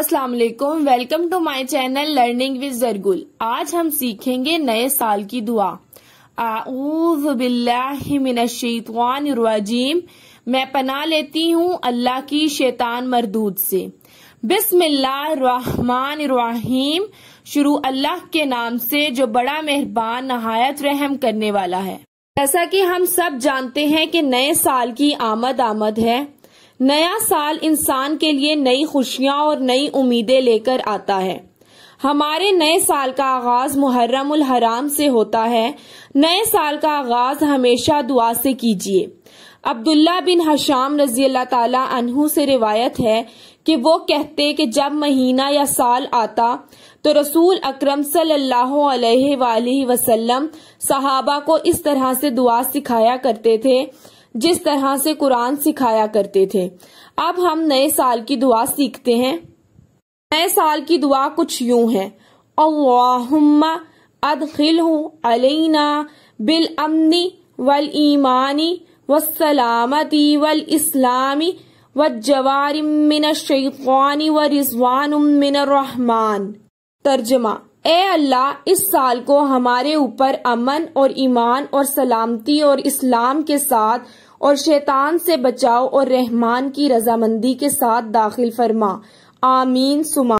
अस्सलाम welcome to my channel learning with Zargul आज हम सीखेंगे नए साल की दुआ आउबिल्लाजीम मैं पना लेती हूँ अल्लाह की शैतान मरदूद से बिस्मिल्लाहमानीम शुरू अल्लाह के नाम से जो बड़ा मेहरबान नहायत रहम करने वाला है जैसा कि हम सब जानते हैं कि नए साल की आमद आमद है नया साल इंसान के लिए नई खुशियाँ और नई उम्मीदें लेकर आता है हमारे नए साल का आगाज मुहर्रम उल हराम से होता है नए साल का आगाज हमेशा दुआ से कीजिए अब्दुल्ला बिन हशाम रजी अल्लाह ताला अनहू से रिवायत है कि वो कहते कि जब महीना या साल आता तो रसूल अक्रम सल्लल्लाहु अलैहि वसल्लम सहाबा को इस तरह से दुआ सिखाया करते थे जिस तरह से कुरान सिखाया करते थे अब हम नए साल की दुआ सीखते हैं नए साल की दुआ कुछ यूं है अल्लाहुम्मा अदखिलहु अलैना बिल अमनी वल ईमानी व सलामती वल इस्लामी व जवारिमिन शैफानी व रिजवान मिन रहमान तर्जमा ए अल्लाह इस साल को हमारे ऊपर अमन और ईमान और सलामती और इस्लाम के साथ और शैतान से बचाओ और रहमान की रजामंदी के साथ दाखिल फरमा आमीन सुमा